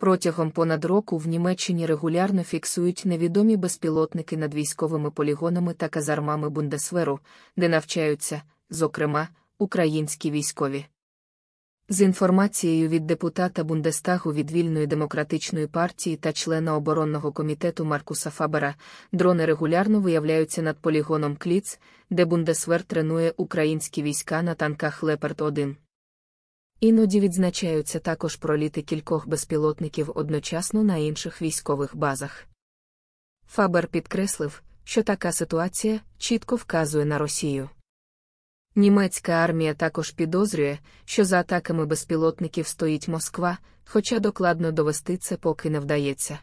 Протягом понад року в Німеччині регулярно фіксують невідомі безпілотники над військовими полігонами та казармами Бундесверу, де навчаються, зокрема, українські військові. З інформацією від депутата Бундестагу від вільної демократичної партії та члена оборонного комітету Маркуса Фабера, дрони регулярно виявляються над полігоном Кліц, де Бундесвер тренує українські війська на танках Леперт 1 Іноді відзначаються також проліти кількох безпілотників одночасно на інших військових базах. Фабер підкреслив, що така ситуація чітко вказує на Росію. Німецька армія також підозрює, що за атаками безпілотників стоїть Москва, хоча докладно довести це поки не вдається.